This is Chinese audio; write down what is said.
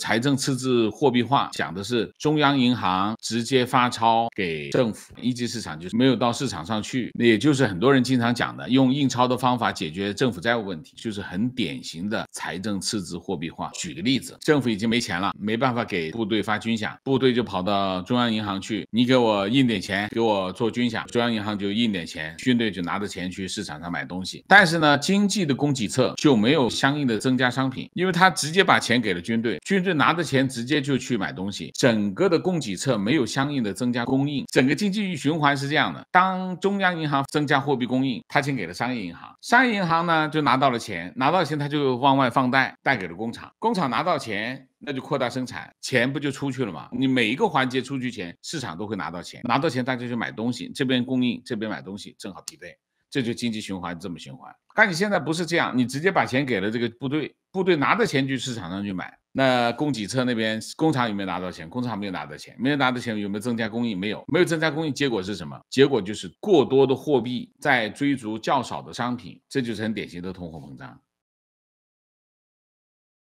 财政赤字货币化讲的是中央银行直接发钞给政府，一级市场就是没有到市场上去，那也就是很多人经常讲的用印钞的方法解决政府债务问题，就是很典型的财政赤字货币化。举个例子，政府已经没钱了，没办法给部队发军饷，部队就跑到中央银行去，你给我印点钱，给我做军饷，中央银行就印点钱，军队就拿着钱去市场上买东西，但是呢，经济的供给侧就没有相应的增加商品，因为他直接把钱给了军队，军军队拿着钱直接就去买东西，整个的供给侧没有相应的增加供应，整个经济循环是这样的：当中央银行增加货币供应，他先给了商业银行，商业银行呢就拿到了钱，拿到钱他就往外放贷，贷给了工厂，工厂拿到钱那就扩大生产，钱不就出去了吗？你每一个环节出去钱，市场都会拿到钱，拿到钱大家去买东西，这边供应，这边买东西正好匹配。这就经济循环这么循环，但你现在不是这样，你直接把钱给了这个部队，部队拿着钱去市场上去买，那供给侧那边工厂有没有拿到钱？工厂没有拿到钱，没有拿到钱有没有增加供应？没有，没有增加供应，结果是什么？结果就是过多的货币在追逐较少的商品，这就是很典型的通货膨胀。